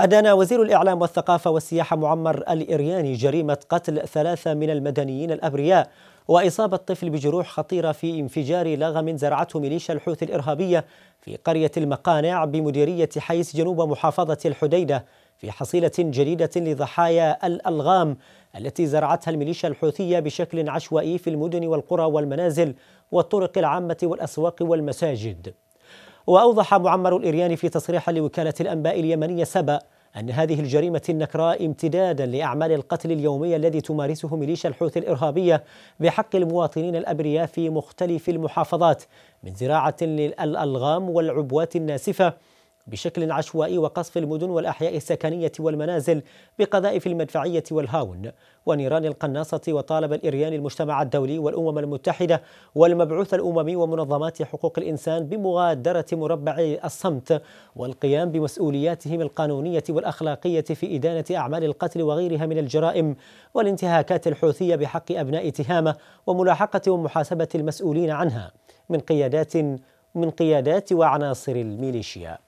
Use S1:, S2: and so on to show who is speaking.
S1: أدان وزير الإعلام والثقافة والسياحة معمر الإرياني جريمة قتل ثلاثة من المدنيين الأبرياء وإصابة طفل بجروح خطيرة في انفجار لغم زرعته ميليشيا الحوثي الإرهابية في قرية المقانع بمديرية حيس جنوب محافظة الحديدة في حصيلة جديدة لضحايا الألغام التي زرعتها الميليشيا الحوثية بشكل عشوائي في المدن والقرى والمنازل والطرق العامة والأسواق والمساجد وأوضح معمر الإرياني في تصريح لوكالة الأنباء اليمنية سبأ أن هذه الجريمة النكراء امتدادا لأعمال القتل اليومية الذي تمارسه ميليشيا الحوثي الإرهابية بحق المواطنين الأبرياء في مختلف المحافظات من زراعة للألغام والعبوات الناسفة بشكل عشوائي وقصف المدن والأحياء السكنية والمنازل بقذائف المدفعية والهاون ونيران القناصة وطالب الإريان المجتمع الدولي والأمم المتحدة والمبعوث الأممي ومنظمات حقوق الإنسان بمغادرة مربع الصمت والقيام بمسؤولياتهم القانونية والأخلاقية في إدانة أعمال القتل وغيرها من الجرائم والانتهاكات الحوثية بحق أبناء تهامة وملاحقة ومحاسبة المسؤولين عنها من قيادات من قيادات وعناصر الميليشيا